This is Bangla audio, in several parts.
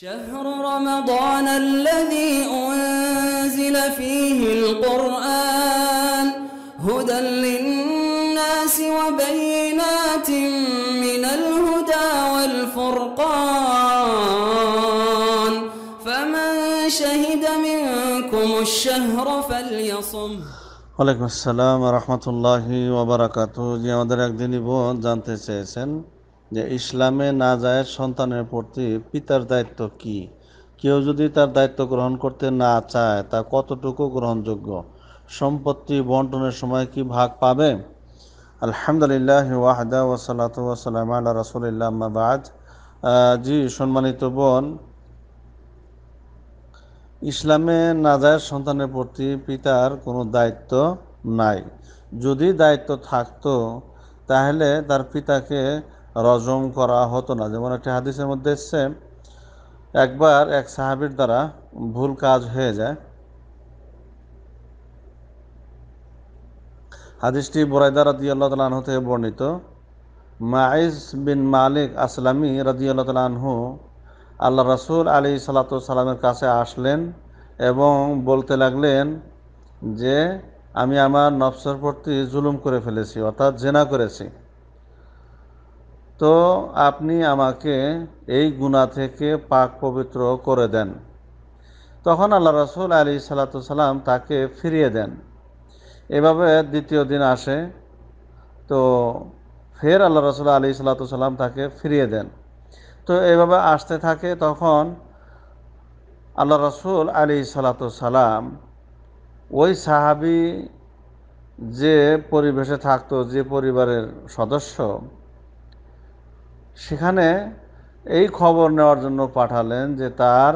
شهر رمضان الذي أنزل فيه القرآن هدى للناس وبينات من الهدى والفرقان فمن شهد منكم الشهر فليصم وعليكم السلام ورحمة الله وبركاته جي আমাদের একদিনই বোন যে ইসলামে না যায় সন্তানের প্রতি পিতার দায়িত্ব কি কেউ যদি তার দায়িত্ব গ্রহণ করতে না চায় তা কতটুকু গ্রহণযোগ্য সম্পত্তি বন্টনের সময় কি ভাগ পাবে আলহামদুলিল্লাহ ওয়াহদা ওসালাত ওয়াসালাম আল্লাহ রসুলিল্লাহ জি সম্মানিত বোন ইসলামে না যায় সন্তানের প্রতি পিতার কোনো দায়িত্ব নাই যদি দায়িত্ব থাকতো তাহলে তার পিতাকে রজম করা হতো না যেমন একটি হাদিসের মধ্যে এসছে একবার এক সাহাবির দ্বারা ভুল কাজ হয়ে যায় হাদিসটি বোরাইদা রাদি আল্লাহ আনহু থেকে বর্ণিত মাইজ বিন মালিক আসলামী রাদি আল্লাহ আনহু আল্লাহ রসুল আলী সালাতু সালামের কাছে আসলেন এবং বলতে লাগলেন যে আমি আমার নফসের প্রতি জুলুম করে ফেলেছি অর্থাৎ জেনা করেছি তো আপনি আমাকে এই গুণা থেকে পাক পবিত্র করে দেন তখন আল্লাহ রসুল আলী সালাতাম তাকে ফিরিয়ে দেন এভাবে দ্বিতীয় দিন আসে তো ফের আল্লাহ রসুল আলী সাল্লাম তাকে ফিরিয়ে দেন তো এভাবে আসতে থাকে তখন আল্লাহ রসুল আলী সালাতাম ওই সাহাবি যে পরিবেশে থাকতো যে পরিবারের সদস্য সেখানে এই খবর নেওয়ার জন্য পাঠালেন যে তার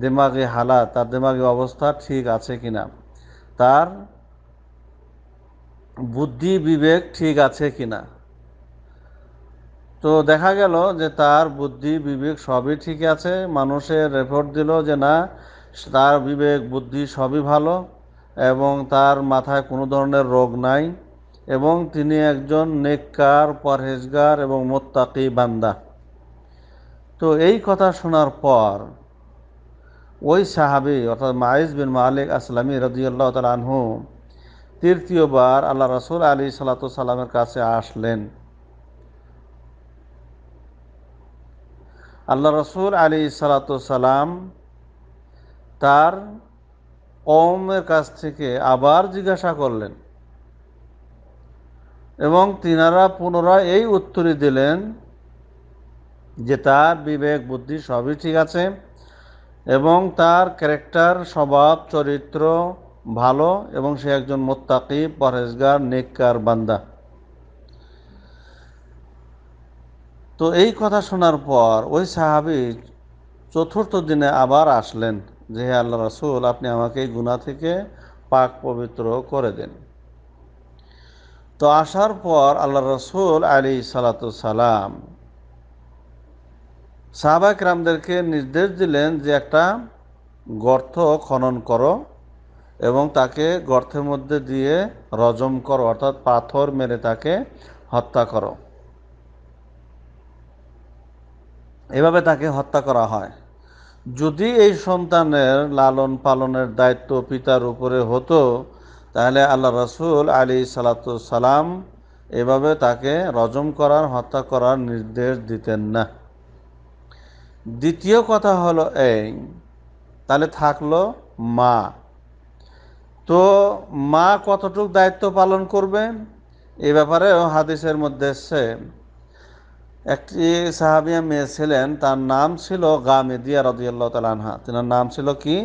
দিমাগি হালাত তার দিমাগি অবস্থা ঠিক আছে কি না তার বুদ্ধি বিবেক ঠিক আছে কি না তো দেখা গেল যে তার বুদ্ধি বিবেক সবই ঠিক আছে মানুষের রেপোর্ট দিল যে না তার বিবেক বুদ্ধি সবই ভালো এবং তার মাথায় কোনো ধরনের রোগ নাই এবং তিনি একজন নেককার পরহেজগার এবং মোত্তাকি বান্দা তো এই কথা শোনার পর ওই সাহাবি অর্থাৎ মাইজ বিন মালিক আসলামি রাজিউল্লাহ তাল আনহু তৃতীয়বার আল্লাহ রসুল আলী সাল্লা সাল্লামের কাছে আসলেন আল্লাহ রসুল আলী সালাম তার কমের কাছ থেকে আবার জিজ্ঞাসা করলেন এবং তিনারা পুনরায় এই উত্তরই দিলেন যে তার বিবেক বুদ্ধি সবই ঠিক আছে এবং তার ক্যারেক্টার স্বভাব চরিত্র ভালো এবং সে একজন মোত্তাকি পরেজগার নেককার বান্দা তো এই কথা শোনার পর ওই সাহাবি চতুর্থ দিনে আবার আসলেন যে আল্লাহ রাসুল আপনি আমাকে এই গুণা থেকে পাক পবিত্র করে দেন তো আসার পর আল্লাহ রসুল আলী সালাম সাহাবাক রামদেরকে নির্দেশ দিলেন যে একটা গর্ত খনন করো এবং তাকে গর্তের মধ্যে দিয়ে রজম করো অর্থাৎ পাথর মেরে তাকে হত্যা করো এভাবে তাকে হত্যা করা হয় যদি এই সন্তানের লালন পালনের দায়িত্ব পিতার উপরে হতো তাহলে আল্লাহ রসুল আলী সালাম এভাবে তাকে রজম করার হত্যা করার নির্দেশ দিতেন না দ্বিতীয় কথা হলো এই তাহলে থাকলো মা তো মা কতটুক দায়িত্ব পালন করবেন এ ব্যাপারেও হাদিসের মধ্যে এসছে একটি সাহাবিয়া মেয়ে ছিলেন তার নাম ছিল গা মেদিয়া রদিয়াল্লাহ তালানহা তিনার নাম ছিল কি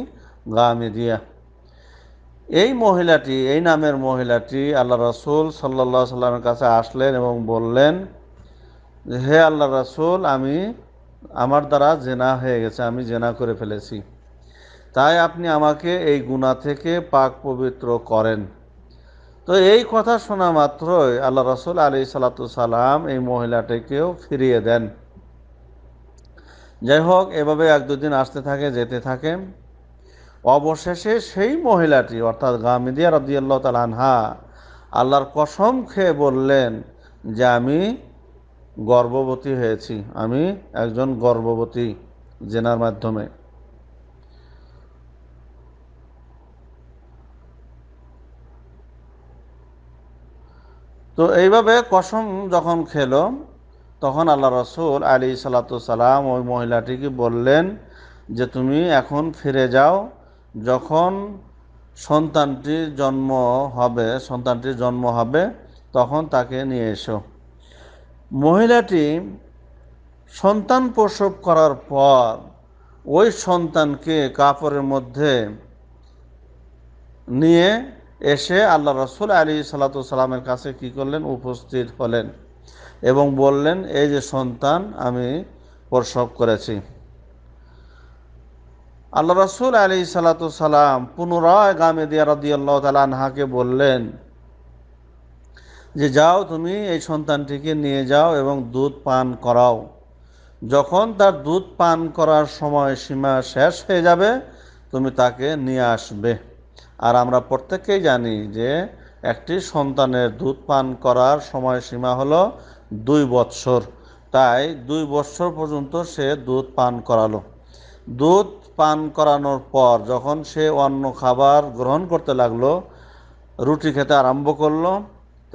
গা মেদিয়া এই মহিলাটি এই নামের মহিলাটি আল্লাহ রসুল সাল্লা সাল্লামের কাছে আসলেন এবং বললেন হে আল্লাহ রসুল আমি আমার দ্বারা জেনা হয়ে গেছে আমি জেনা করে ফেলেছি তাই আপনি আমাকে এই গুণা থেকে পাক পবিত্র করেন তো এই কথা শোনা মাত্রই আল্লাহ রসুল আলী সালাম এই মহিলাটিকেও ফিরিয়ে দেন যাই হোক এভাবে এক দুদিন আসতে থাকে যেতে থাকে অবশেষে সেই মহিলাটি অর্থাৎ গামিদিয়া রদিয়াল্লাহ তালানহা আল্লাহর কসম খেয়ে বললেন যে আমি গর্ভবতী হয়েছি আমি একজন গর্ভবতী জেনার মাধ্যমে তো এইভাবে কসম যখন খেল তখন আল্লাহ রসুল আলী সালাতু ওই মহিলাটিকে বললেন যে তুমি এখন ফিরে যাও যখন সন্তানটির জন্ম হবে সন্তানটির জন্ম হবে তখন তাকে নিয়ে এসো মহিলাটি সন্তান প্রসব করার পর ওই সন্তানকে কাপড়ের মধ্যে নিয়ে এসে আল্লাহ রসুল আলী সাল্লামের কাছে কি করলেন উপস্থিত হলেন এবং বললেন এই যে সন্তান আমি প্রসব করেছি আল্লাহ রাসুল আলী সালাতাম পুনরায় গামে দিয়া আল্লাহ তালাহাকে বললেন যে যাও তুমি এই সন্তানটিকে নিয়ে যাও এবং দুধ পান করাও যখন তার দুধ পান করার সময় সীমা শেষ হয়ে যাবে তুমি তাকে নিয়ে আসবে আর আমরা প্রত্যেকেই জানি যে একটি সন্তানের দুধ পান করার সময়সীমা হলো দুই বৎসর তাই দুই বৎসর পর্যন্ত সে দুধ পান করালো দুধ পান করানোর পর যখন সে অন্য খাবার গ্রহণ করতে লাগলো রুটি খেতে আরম্ভ করলো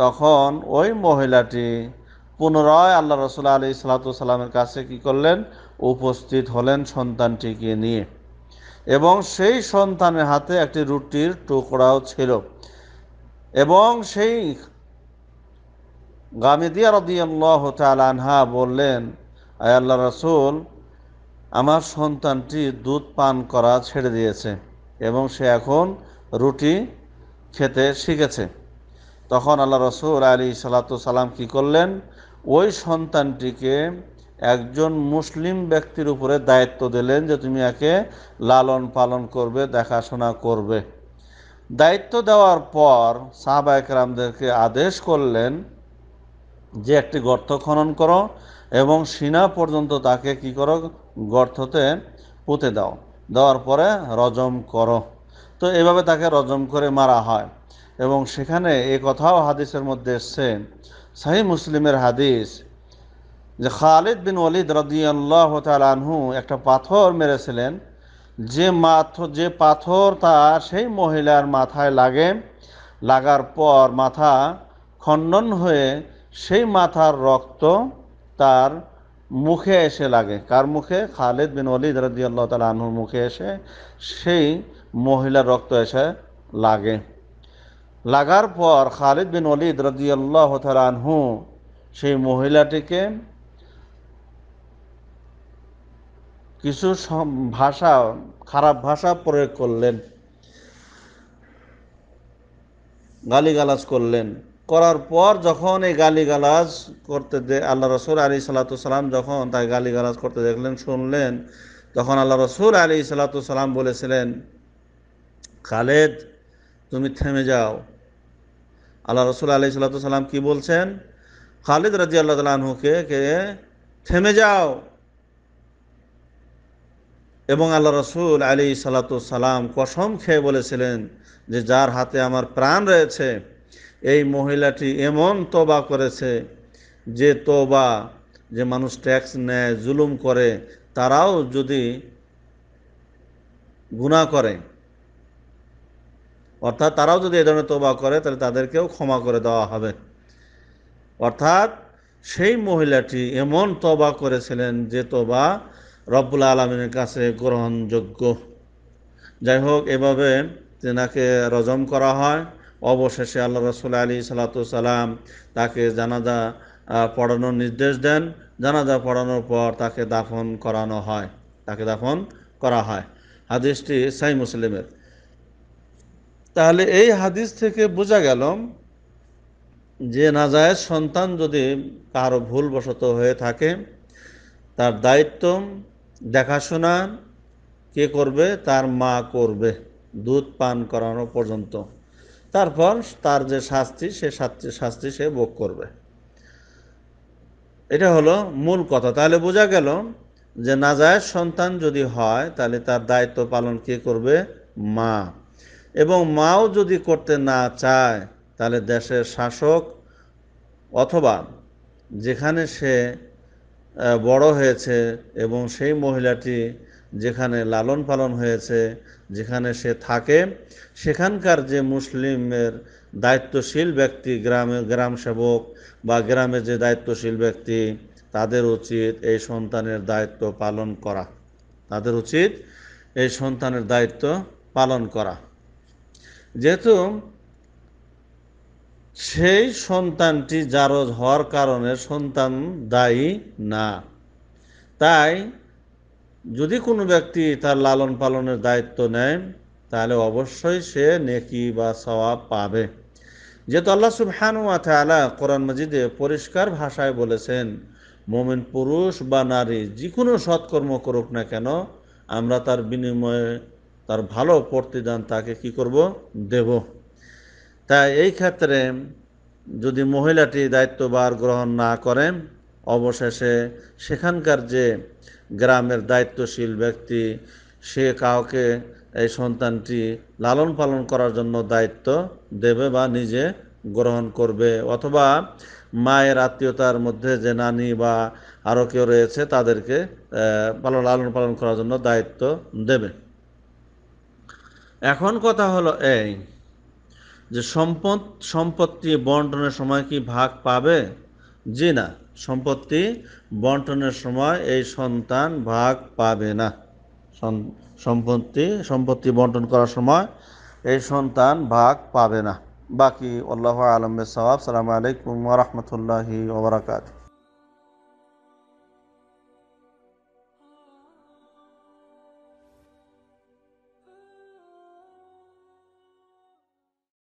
তখন ওই মহিলাটি পুনরায় আল্লাহ রসুল আলী সালাতামের কাছে কি করলেন উপস্থিত হলেন সন্তানটিকে নিয়ে এবং সেই সন্তানের হাতে একটি রুটির টুকরাও ছিল এবং সেই গামিদিয়া রদিয়াল্লাহ তাল আনহা বললেন আল্লাহ রসুল আমার সন্তানটি দুধ পান করা ছেড়ে দিয়েছে এবং সে এখন রুটি খেতে শিখেছে তখন আল্লাহ রসুল আলী সালাম কি করলেন ওই সন্তানটিকে একজন মুসলিম ব্যক্তির উপরে দায়িত্ব দিলেন যে তুমি একে লালন পালন করবে দেখাশোনা করবে দায়িত্ব দেওয়ার পর সাহাবা একরামদেরকে আদেশ করলেন যে একটি গর্ত খনন করো এবং সিনা পর্যন্ত তাকে কি করো গর্থতে পুঁতে দাও দেওয়ার পরে রজম করো তো এভাবে তাকে রজম করে মারা হয় এবং সেখানে এ কথাও হাদিসের মধ্যে এসছে সাহি মুসলিমের হাদিস যে খালিদ বিন ওলিদ রদিয়াল্লাহ আনহু একটা পাথর মেরেছিলেন যে মাথ যে পাথর তার সেই মহিলার মাথায় লাগে লাগার পর মাথা খণ্ডন হয়ে সেই মাথার রক্ত তার মুখে এসে লাগে কার মুখে খালেদ বিন ওলিদ রাজি আল্লাহ তালা আনহুর মুখে এসে সেই মহিলার রক্ত এসে লাগে লাগার পর খালিদ বিন ওলিদ রাজি আল্লাহ তালা আনহু সেই মহিলাটিকে কিছু ভাষা খারাপ ভাষা প্রয়োগ করলেন গালিগালাজ করলেন করার পর যখন এই গালিগালাজ করতে দে আল্লাহ রসুল আলী সাল্লাতুসাল্লাম যখন তাকে গালিগালাজ করতে দেখলেন শুনলেন তখন আল্লাহ রসুল আলী সাল্লাতুসাল্লাম বলেছিলেন খালেদ তুমি থেমে যাও আল্লাহ রসুল আলী সাল্লাম কি বলছেন খালিদ রাজি আল্লাহ তালহুকে কে থেমে যাও এবং আল্লাহ রসুল আলী সাল্লাতুসাল্লাম কসম খেয়ে বলেছিলেন যে যার হাতে আমার প্রাণ রয়েছে এই মহিলাটি এমন তবা করেছে যে তবা যে মানুষ ট্যাক্স নেয় জুলুম করে তারাও যদি গুণা করে অর্থাৎ তারাও যদি এ ধরনের তোবা করে তাহলে তাদেরকেও ক্ষমা করে দেওয়া হবে অর্থাৎ সেই মহিলাটি এমন তবা করেছিলেন যে তবা রব্বুল আলমিনের কাছে গ্রহণযোগ্য যাই হোক এভাবে তেনাকে রজম করা হয় অবশেষে আল্লাহ রসুল আলী সালাম তাকে জানাজা পড়ানোর নির্দেশ দেন জানাজা পড়ানোর পর তাকে দাফন করানো হয় তাকে দাফন করা হয় হাদিসটি সাই মুসলিমের তাহলে এই হাদিস থেকে বোঝা গেল যে নাজায়েজ সন্তান যদি কারো ভুলবশত হয়ে থাকে তার দায়িত্ব দেখাশোনা কে করবে তার মা করবে দুধ পান করানো পর্যন্ত তারপর তার যে শাস্তি সে শাস্তি শাস্তি সে ভোগ করবে এটা হলো মূল কথা তাহলে বোঝা গেল যে নাজায় সন্তান যদি হয় তাহলে তার দায়িত্ব পালন কে করবে মা এবং মাও যদি করতে না চায় তাহলে দেশের শাসক অথবা যেখানে সে বড় হয়েছে এবং সেই মহিলাটি যেখানে লালন পালন হয়েছে যেখানে সে থাকে সেখানকার যে মুসলিমের দায়িত্বশীল ব্যক্তি গ্রামে গ্রাম সেবক বা গ্রামে যে দায়িত্বশীল ব্যক্তি তাদের উচিত এই সন্তানের দায়িত্ব পালন করা তাদের উচিত এই সন্তানের দায়িত্ব পালন করা যেহেতু সেই সন্তানটি জারজ হওয়ার কারণে সন্তান দায়ী না তাই যদি কোনো ব্যক্তি তার লালন পালনের দায়িত্ব নেয় তাহলে অবশ্যই সে নেকি বা সওয়াব পাবে যেহেতু আল্লাহ সুবহানু আলা কোরআন মজিদে পরিষ্কার ভাষায় বলেছেন মোমেন পুরুষ বা নারী যে কোনো সৎকর্ম করুক না কেন আমরা তার বিনিময়ে তার ভালো প্রতিদান তাকে কি করব দেব তাই এই ক্ষেত্রে যদি মহিলাটি দায়িত্ববার গ্রহণ না করেন অবশেষে সেখানকার যে গ্রামের দায়িত্বশীল ব্যক্তি সে কাউকে এই সন্তানটি লালন পালন করার জন্য দায়িত্ব দেবে বা নিজে গ্রহণ করবে অথবা মায়ের আত্মীয়তার মধ্যে যে নানি বা আরও কেউ রয়েছে তাদেরকে পালন লালন পালন করার জন্য দায়িত্ব দেবে এখন কথা হলো এই যে সম্পদ সম্পত্তি বন্টনের সময় কি ভাগ পাবে জি না সম্পত্তি বন্টনের সময় এই সন্তান ভাগ পাবে না সম্পত্তি সম্পত্তি বন্টন করার সময় এই সন্তান ভাগ পাবে না বাকি আল্লাহ আলমের সবাব সালামু আলাইকুম রহমতুল্লাহি ওবরাকাতু